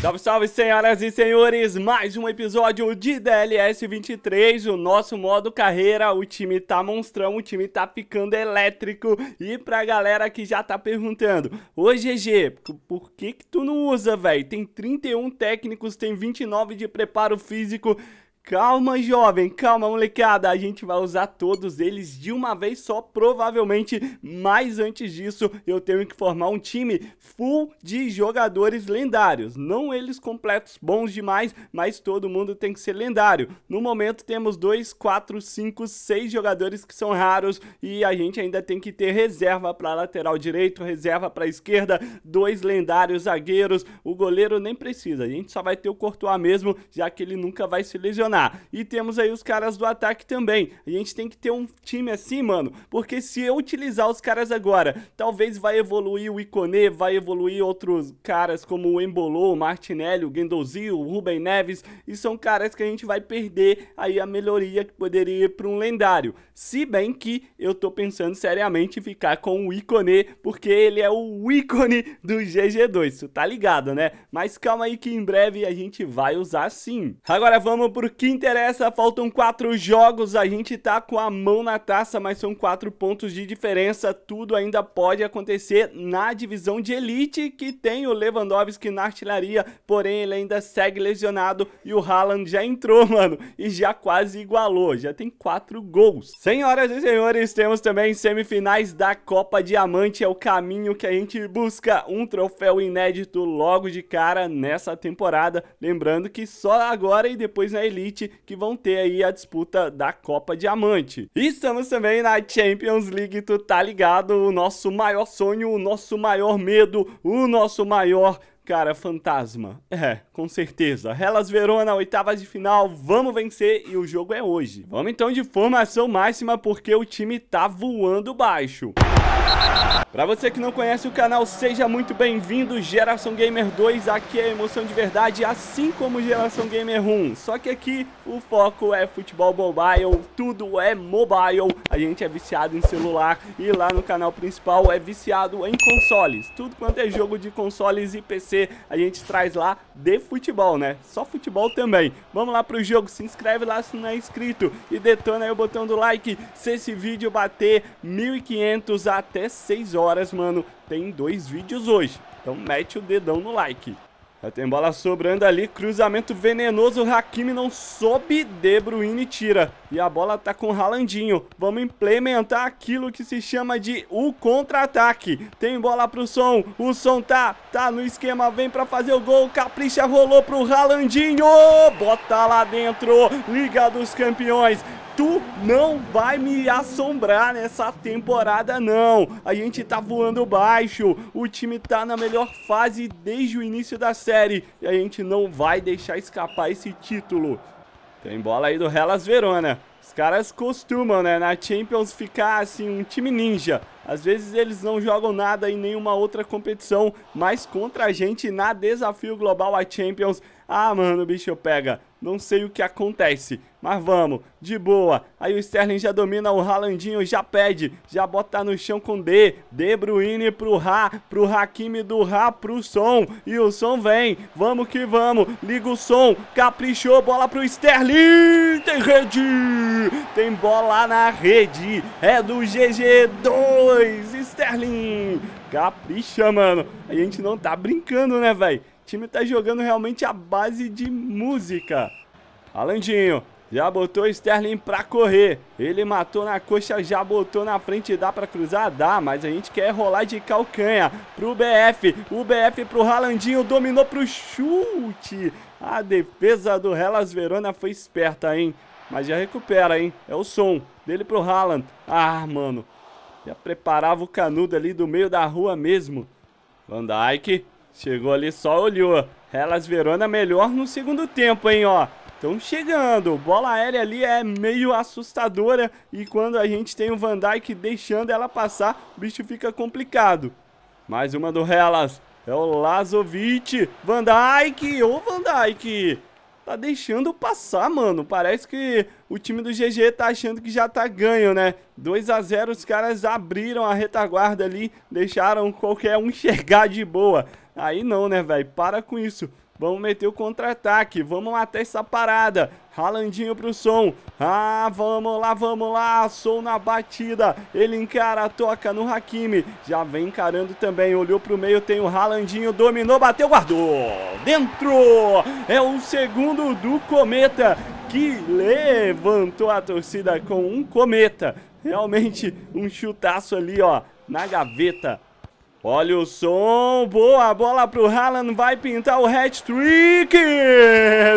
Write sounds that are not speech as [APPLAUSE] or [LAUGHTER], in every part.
Salve, salve, senhoras e senhores! Mais um episódio de DLS 23, o nosso modo carreira. O time tá monstrão, o time tá ficando elétrico. E pra galera que já tá perguntando, ô GG, por que que tu não usa, velho? Tem 31 técnicos, tem 29 de preparo físico. Calma, jovem, calma, molecada. A gente vai usar todos eles de uma vez só, provavelmente. Mas antes disso, eu tenho que formar um time full de jogadores lendários. Não eles completos bons demais, mas todo mundo tem que ser lendário. No momento, temos 2, 4, 5, 6 jogadores que são raros. E a gente ainda tem que ter reserva para lateral direito, reserva para esquerda, dois lendários zagueiros. O goleiro nem precisa. A gente só vai ter o Courtois mesmo, já que ele nunca vai se lesionar. E temos aí os caras do ataque também. A gente tem que ter um time assim, mano, porque se eu utilizar os caras agora, talvez vai evoluir o Iconê, vai evoluir outros caras como o Embolô, o Martinelli, o Guendouzi, o Rubem Neves, e são caras que a gente vai perder aí a melhoria que poderia ir para um lendário. Se bem que eu tô pensando seriamente em ficar com o Iconê, porque ele é o ícone do GG2, tu tá ligado, né? Mas calma aí que em breve a gente vai usar sim. Agora vamos pro que interessa, faltam quatro jogos, a gente tá com a mão na taça, mas são quatro pontos de diferença, tudo ainda pode acontecer na divisão de elite, que tem o Lewandowski na artilharia, porém ele ainda segue lesionado e o Haaland já entrou, [LAUGHS] mano, e já quase igualou, já tem quatro gols. Senhoras e senhores, temos também semifinais da Copa Diamante, é o caminho que a gente busca, um troféu inédito logo de cara nessa temporada, lembrando que só agora e depois na elite City, que vão ter aí a disputa da Copa Diamante. E estamos também na Champions League, tu tá ligado? O nosso maior sonho, o nosso maior medo, o nosso maior Cara, fantasma. É, com certeza. Hellas Verona, oitavas de final, vamos vencer e o jogo é hoje. Vamos então de formação máxima porque o time tá voando baixo. Pra você que não conhece o canal, seja muito bem-vindo, Geração Gamer 2, aqui é emoção de verdade, assim como Geração Gamer 1. Só que aqui o foco é futebol mobile, tudo é mobile, a gente é viciado em celular e lá no canal principal é viciado em consoles. Tudo quanto é jogo de consoles e PC a gente traz lá de futebol, né? Só futebol também. Vamos lá pro jogo, se inscreve lá se não é inscrito e detona aí o botão do like. Se esse vídeo bater 1.500 até 6 horas, mano, tem dois vídeos hoje. Então mete o dedão no like. Já tem bola sobrando ali, cruzamento venenoso, Hakimi não sobe, De Bruyne tira. E a bola tá com o Ralandinho. Vamos implementar aquilo que se chama de o contra-ataque. Tem bola pro Som, o Som tá, tá no esquema, vem pra fazer o gol, Capricha rolou pro Ralandinho, bota lá dentro, Liga dos Campeões tu não vai me assombrar nessa temporada não. A gente tá voando baixo, o time tá na melhor fase desde o início da série e a gente não vai deixar escapar esse título. Tem bola aí do Hellas Verona. Os caras costumam, né, na Champions ficar assim um time ninja. Às vezes eles não jogam nada em nenhuma outra competição, mas contra a gente na Desafio Global a Champions, ah, mano, o bicho pega. Não sei o que acontece, mas vamos, de boa. Aí o Sterling já domina, o Ralandinho já pede, já bota no chão com D. De Bruyne pro Ra, pro Hakimi do Ra, pro Som. E o Som vem, vamos que vamos. Liga o Som, caprichou, bola pro Sterling. Tem rede, tem bola na rede. É do GG2, Sterling. Capricha, mano. A gente não tá brincando, né, velho? time tá jogando realmente a base de música. Alandinho, já botou Sterling pra correr. Ele matou na coxa, já botou na frente. Dá pra cruzar? Dá, mas a gente quer rolar de calcanha pro BF. O BF pro Ralandinho, dominou pro chute. A defesa do Hellas Verona foi esperta, hein? Mas já recupera, hein? É o som dele pro Haaland. Ah, mano. Já preparava o canudo ali do meio da rua mesmo. Van Dijk. Chegou ali, só olhou. Elas Verona melhor no segundo tempo, hein, ó. Estão chegando, bola aérea ali é meio assustadora e quando a gente tem o Van Dyke deixando ela passar, o bicho fica complicado. Mais uma do Hellas, é o Lazovic, Van Dyke. ô Van Dyke. tá deixando passar, mano, parece que o time do GG tá achando que já tá ganho, né? 2 a 0 os caras abriram a retaguarda ali, deixaram qualquer um [LAUGHS] chegar de boa. Aí não, né, velho? Para com isso. Vamos meter o contra-ataque. Vamos matar essa parada. Ralandinho pro som. Ah, vamos lá, vamos lá. Som na batida. Ele encara, toca no Hakimi. Já vem encarando também. Olhou pro meio, tem o Ralandinho. Dominou, bateu, guardou. Dentro! É o segundo do Cometa. Que levantou a torcida com um cometa. Realmente um chutaço ali, ó, na gaveta. Olha o som, boa bola pro Haaland, vai pintar o hat-trick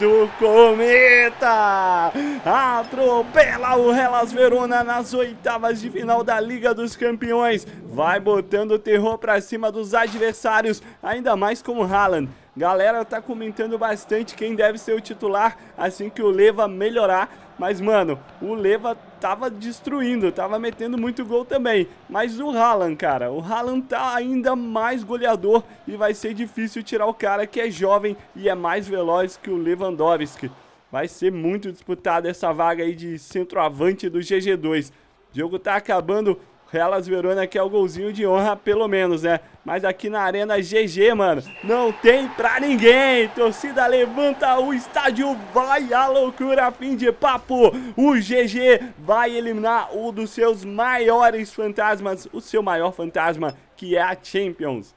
do Cometa. Atropela o Hellas Verona nas oitavas de final da Liga dos Campeões. Vai botando terror pra cima dos adversários, ainda mais com o Haaland. Galera tá comentando bastante quem deve ser o titular assim que o Leva melhorar. Mas, mano, o Leva tava destruindo, tava metendo muito gol também. Mas o Haaland, cara, o Haaland tá ainda mais goleador e vai ser difícil tirar o cara que é jovem e é mais veloz que o Lewandowski. Vai ser muito disputada essa vaga aí de centroavante do GG2. O jogo tá acabando Hellas Verona que é o golzinho de honra, pelo menos, né? Mas aqui na Arena GG, mano, não tem pra ninguém. Torcida levanta o estádio, vai a loucura, fim de papo. O GG vai eliminar um dos seus maiores fantasmas, o seu maior fantasma, que é a Champions.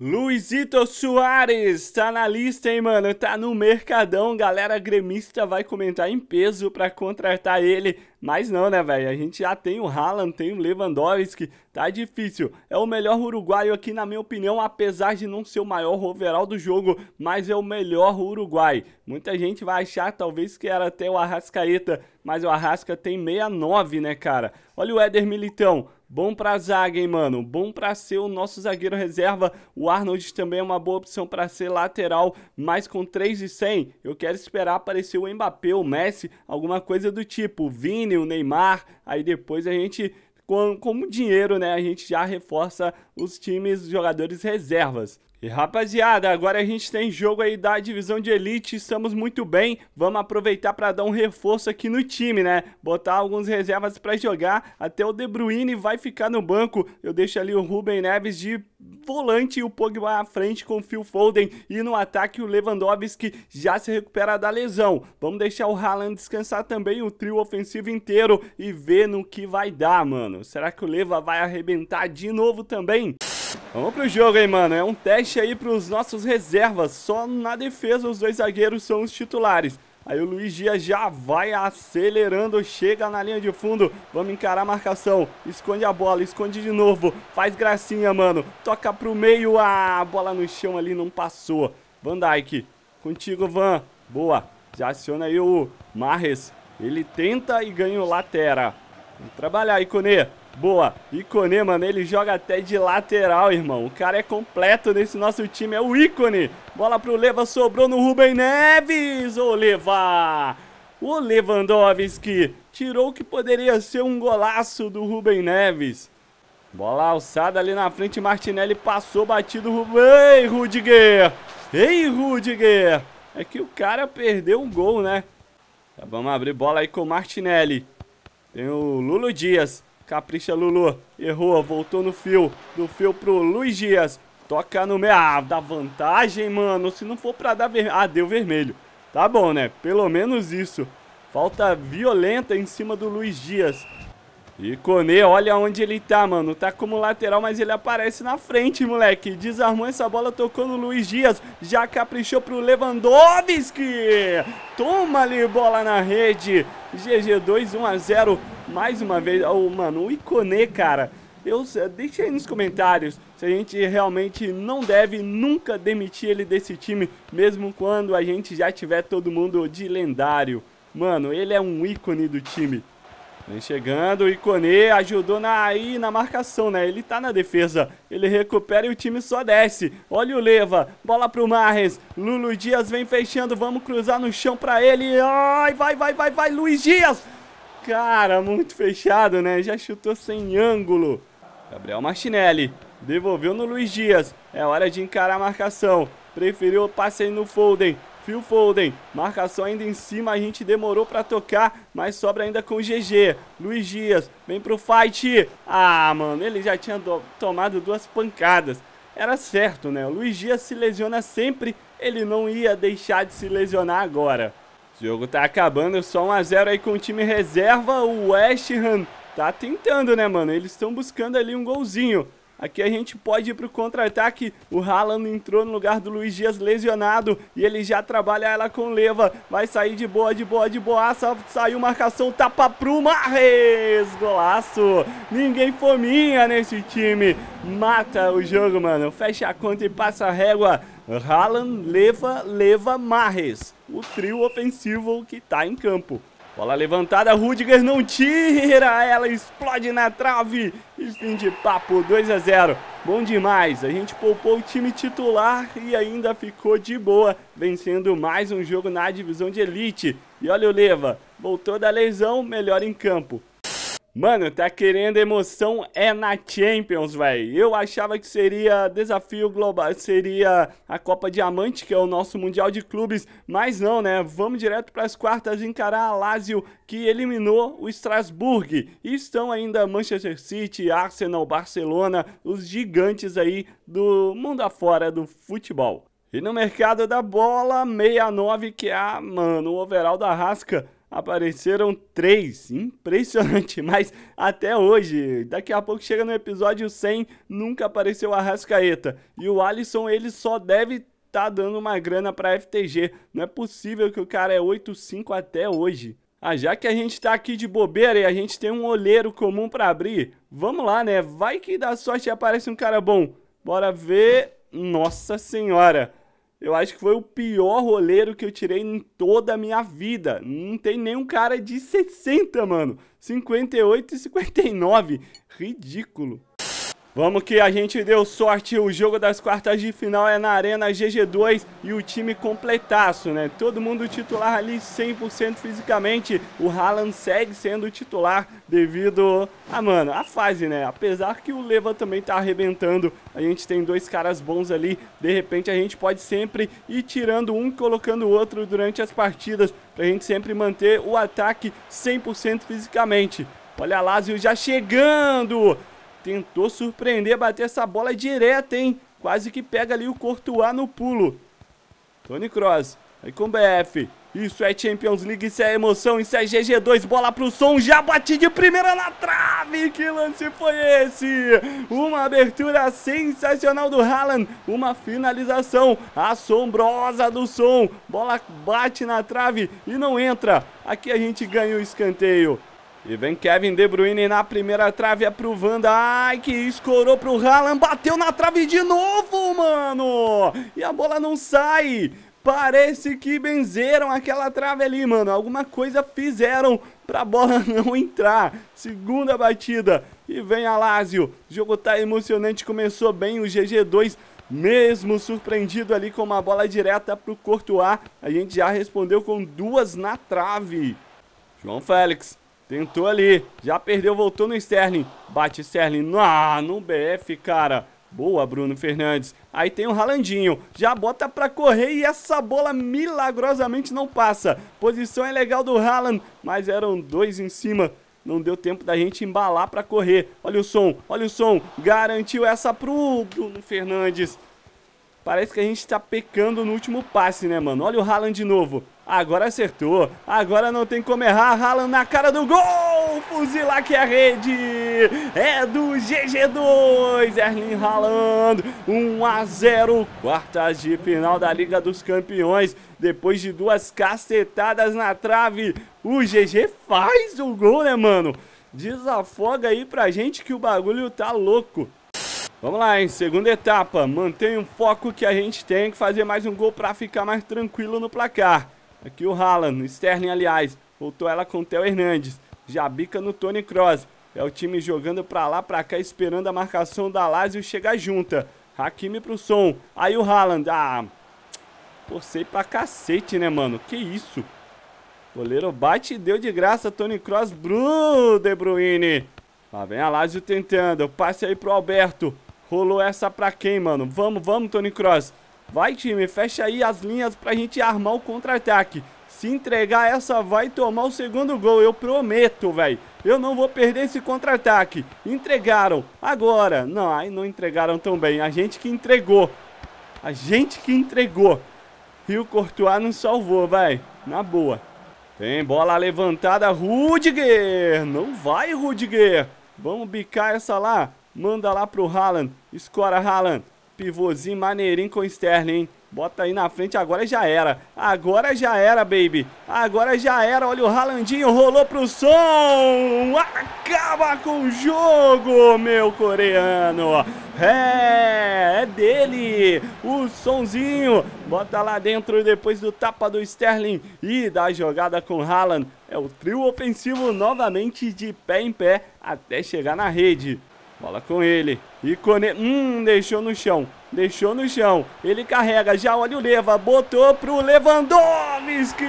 Luizito Soares tá na lista, hein, mano? Tá no mercadão. Galera gremista vai comentar em peso pra contratar ele. Mas não, né, velho? A gente já tem o Haaland, tem o Lewandowski. Tá difícil. É o melhor uruguaio aqui, na minha opinião, apesar de não ser o maior overall do jogo, mas é o melhor uruguai. Muita gente vai achar, talvez, que era até o Arrascaeta, mas o Arrasca tem 69, né, cara? Olha o Éder Militão. Bom pra zaga, hein, mano? Bom pra ser o nosso zagueiro reserva. O Arnold também é uma boa opção para ser lateral, mas com 3 e 100, eu quero esperar aparecer o Mbappé, o Messi, alguma coisa do tipo, o Vini, o Neymar, aí depois a gente com, com dinheiro, né, a gente já reforça os times, os jogadores reservas. E rapaziada, agora a gente tem jogo aí da divisão de elite, estamos muito bem, vamos aproveitar para dar um reforço aqui no time, né? Botar alguns reservas para jogar, até o De Bruyne vai ficar no banco, eu deixo ali o Ruben Neves de volante e o Pogba à frente com o Phil Foden e no ataque o Lewandowski já se recupera da lesão. Vamos deixar o Haaland descansar também o trio ofensivo inteiro e ver no que vai dar, mano. Será que o Leva vai arrebentar de novo também? Vamos pro jogo, hein, mano. É um teste aí pros nossos reservas. Só na defesa os dois zagueiros são os titulares. Aí o Luiz Dias já vai acelerando, chega na linha de fundo. Vamos encarar a marcação. Esconde a bola, esconde de novo. Faz gracinha, mano. Toca pro meio. Ah, bola no chão ali não passou. Van Dyke, contigo, Van. Boa. Já aciona aí o Marres. Ele tenta e ganha o Latera. Vamos trabalhar aí, Conê. Boa. ícone mano né, Ele joga até de lateral, irmão. O cara é completo nesse nosso time. É o ícone. Bola pro Leva. Sobrou no Rubem Neves. Ô, Leva. O Lewandowski tirou o que poderia ser um golaço do Rubem Neves. Bola alçada ali na frente. Martinelli passou, batido. Ei, Rudiger. Ei, Rudiger. É que o cara perdeu um gol, né? Tá, vamos abrir bola aí com o Martinelli. Tem o Lulo Dias. Capricha, Lulu. Errou, voltou no fio. Do fio pro Luiz Dias. Toca no meio. Ah, dá vantagem, mano. Se não for pra dar vermelho. Ah, deu vermelho. Tá bom, né? Pelo menos isso. Falta violenta em cima do Luiz Dias. E Kone, olha onde ele tá, mano. Tá como lateral, mas ele aparece na frente, moleque. Desarmou essa bola, tocou no Luiz Dias. Já caprichou pro Lewandowski. Toma ali, bola na rede. GG 2, 1 a 0 mais uma vez. Oh, mano, o Iconê, cara. Eu, deixa aí nos comentários se a gente realmente não deve nunca demitir ele desse time, mesmo quando a gente já tiver todo mundo de lendário. Mano, ele é um ícone do time. Vem chegando, o Iconê ajudou na, aí na marcação, né? Ele tá na defesa, ele recupera e o time só desce. Olha o Leva, bola pro Marres, Lulu Dias vem fechando, vamos cruzar no chão pra ele. Ai, vai, vai, vai, vai, Luiz Dias! Cara, muito fechado, né? Já chutou sem ângulo. Gabriel Martinelli. Devolveu no Luiz Dias. É hora de encarar a marcação. Preferiu o passe aí no Foden. Phil Foden, marcação ainda em cima, a gente demorou para tocar, mas sobra ainda com o GG. Luiz Dias, vem pro fight. Ah, mano, ele já tinha tomado duas pancadas. Era certo, né? O Luiz Dias se lesiona sempre, ele não ia deixar de se lesionar agora. O jogo tá acabando, só 1x0 aí com o time reserva. O West Ham tá tentando, né, mano? Eles estão buscando ali um golzinho. Aqui a gente pode ir pro contra-ataque. O Haaland entrou no lugar do Luiz Dias lesionado. E ele já trabalha ela com Leva. Vai sair de boa, de boa, de boaça. Saiu marcação, tapa pro Marres. Golaço. Ninguém fominha nesse time. Mata o jogo, mano. Fecha a conta e passa a régua. Haaland leva, leva Marres o trio ofensivo que está em campo. Bola levantada, Rudiger não tira, ela explode na trave. Fim de papo, 2 a 0. Bom demais, a gente poupou o time titular e ainda ficou de boa, vencendo mais um jogo na divisão de elite. E olha o Leva, voltou da lesão, melhor em campo. Mano, tá querendo emoção é na Champions, velho. Eu achava que seria desafio global, seria a Copa Diamante, que é o nosso Mundial de Clubes, mas não, né? Vamos direto para as quartas encarar a Lazio, que eliminou o Strasbourg. E estão ainda Manchester City, Arsenal, Barcelona, os gigantes aí do mundo afora do futebol. E no mercado da bola, 69, que é, mano, o overall da Rasca apareceram três. Impressionante, [LAUGHS] mas até hoje, daqui a pouco chega no episódio 100, nunca apareceu a Rascaeta. E o Alisson, ele só deve tá dando uma grana para FTG. Não é possível que o cara é 8.5 até hoje. Ah, já que a gente tá aqui de bobeira e a gente tem um olheiro comum para abrir, vamos lá, né? Vai que dá sorte e aparece um cara bom. Bora ver. Nossa senhora! Eu acho que foi o pior roleiro que eu tirei em toda a minha vida. Não tem nenhum cara de 60, mano. 58 e 59. Ridículo. Vamos que a gente deu sorte, o jogo das quartas de final é na Arena GG2 e o time completaço, né? Todo mundo titular ali 100% fisicamente, o Haaland segue sendo titular devido a, mano, a fase, né? Apesar que o Leva também tá arrebentando, a gente tem dois caras bons ali, de repente a gente pode sempre ir tirando um e colocando o outro durante as partidas, pra gente sempre manter o ataque 100% fisicamente. Olha a Lazio já chegando! Tentou surpreender, bater essa bola direta, hein? Quase que pega ali o Courtois no pulo. Tony Cross. Aí com o BF. Isso é Champions League, isso é emoção, isso é GG2, bola pro som, já bati de primeira na trave, que lance foi esse? Uma abertura sensacional do Haaland, uma finalização assombrosa do som, bola bate na trave e não entra, aqui a gente ganha o escanteio. E vem Kevin De Bruyne na primeira trave, é pro ai que escorou pro Haaland, bateu na trave de novo, mano! E a bola não sai! Parece que benzeram aquela trave ali, mano. Alguma coisa fizeram pra bola [LAUGHS] não entrar. Segunda batida. E vem a Lazio. O jogo tá emocionante, começou bem o GG2 mesmo surpreendido ali com uma bola direta para o Courtois, a gente já respondeu com duas na trave. João Félix Tentou ali. Já perdeu, voltou no Sterling. Bate Sterling. Ah, no BF, cara. Boa, Bruno Fernandes. Aí tem o Ralandinho. Já bota pra correr e essa bola milagrosamente não passa. Posição é legal do Haaland, mas eram dois em cima. Não deu tempo da gente embalar pra correr. Olha o som, olha o som. Garantiu essa pro Bruno Fernandes. Parece que a gente tá pecando no último passe, né, mano? Olha o Haaland de novo. Agora acertou. Agora não tem como errar. Haaland na cara do gol. Fuzilar que é a rede. É do GG2. Erling Haaland. 1 a 0. Quartas de final da Liga dos Campeões. Depois de duas cacetadas na trave. O GG faz o gol, né, mano? Desafoga aí pra gente que o bagulho tá louco. Vamos lá, em segunda etapa, mantenha o foco que a gente tem que fazer mais um gol para ficar mais tranquilo no placar. Aqui é o Haaland, o Sterling, aliás. Voltou ela com o Theo Hernandes. Já bica no Tony Cross É o time jogando pra lá, pra cá, esperando a marcação da Lazio chegar junta. Hakimi pro som. Aí o Haaland. Ah, porcei pra cacete, né, mano? Que isso? Goleiro bate e deu de graça. Tony Cross Bru De Bruyne. Lá vem a Lazio tentando. Passe aí pro Alberto. Rolou essa pra quem, mano? Vamos, vamos, Tony Cross Vai, time, fecha aí as linhas pra gente armar o contra-ataque. Se entregar essa, vai tomar o segundo gol, eu prometo, velho. Eu não vou perder esse contra-ataque. Entregaram. Agora. Não, aí não entregaram tão bem. A gente que entregou. A gente que entregou. Rio Courtois não salvou, velho. Na boa. Tem bola levantada, Rudiger. Não vai, Rudiger. Vamos bicar essa lá. Manda lá pro Haaland. Escora, Haaland. Pivôzinho maneirinho com o Sterling, hein? Bota aí na frente, agora já era. Agora já era, baby. Agora já era. Olha o Ralandinho, rolou pro som. Acaba com o jogo, meu coreano. É, é dele. O sonzinho. Bota lá dentro depois do tapa do Sterling e da jogada com o Haaland. É o trio ofensivo novamente de pé em pé até chegar na rede. Bola com ele. E Cone... Hum, deixou no chão. Deixou no chão. Ele carrega. Já olha o Leva. Botou pro Lewandowski.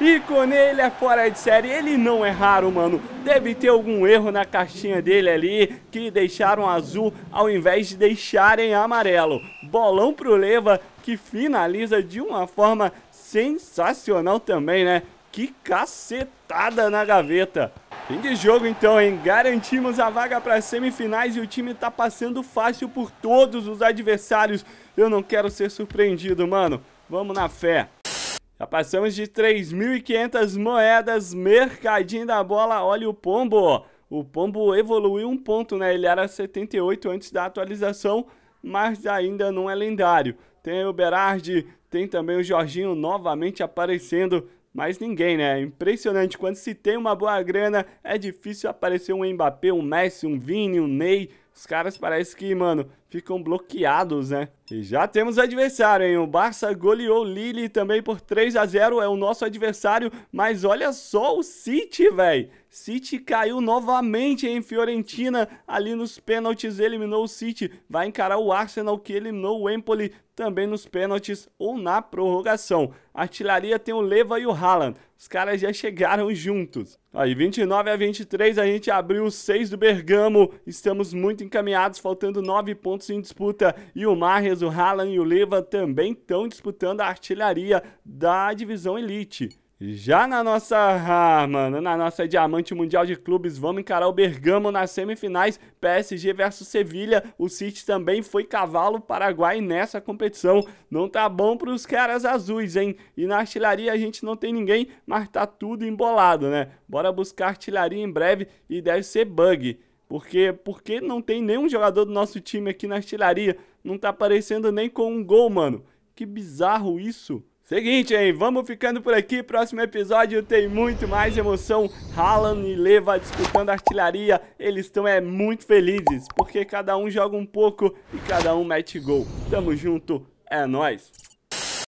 E Cone, ele é fora de série. Ele não é raro, mano. Deve ter algum erro na caixinha dele ali. Que deixaram azul ao invés de deixarem amarelo. Bolão pro Leva. Que finaliza de uma forma sensacional também, né? Que cacetada na gaveta. Fim de jogo então, hein? Garantimos a vaga para as semifinais e o time tá passando fácil por todos os adversários. Eu não quero ser surpreendido, mano. Vamos na fé. Já passamos de 3.500 moedas, mercadinho da bola, olha o pombo. O pombo evoluiu um ponto, né? Ele era 78 antes da atualização, mas ainda não é lendário. Tem o Berardi, tem também o Jorginho novamente aparecendo mais ninguém, né? Impressionante, quando se tem uma boa grana, é difícil aparecer um Mbappé, um Messi, um Vini, um Ney. Os caras parece que, mano, ficam bloqueados, né? E já temos adversário, hein? O Barça goleou o Lille também por 3 a 0 é o nosso adversário, mas olha só o City, velho. City caiu novamente em Fiorentina, ali nos pênaltis eliminou o City, vai encarar o Arsenal que eliminou o Empoli também nos pênaltis ou na prorrogação. Artilharia tem o Leva e o Haaland os caras já chegaram juntos. Aí, 29 a 23, a gente abriu 6 do Bergamo. Estamos muito encaminhados, faltando 9 pontos em disputa. E o Marres, o Haaland e o Leva também estão disputando a artilharia da divisão Elite. Já na nossa, ah, mano, na nossa diamante mundial de clubes, vamos encarar o Bergamo nas semifinais, PSG versus Sevilha. O City também foi cavalo paraguai nessa competição. Não tá bom para os caras azuis, hein? E na artilharia a gente não tem ninguém, mas tá tudo embolado, né? Bora buscar artilharia em breve e deve ser bug. Porque, porque não tem nenhum jogador do nosso time aqui na artilharia. Não tá aparecendo nem com um gol, mano. Que bizarro isso. Seguinte, hein? Vamos ficando por aqui. Próximo episódio tem muito mais emoção. Haaland e Leva disputando artilharia. Eles estão é muito felizes, porque cada um joga um pouco e cada um mete gol. Tamo junto, é nóis!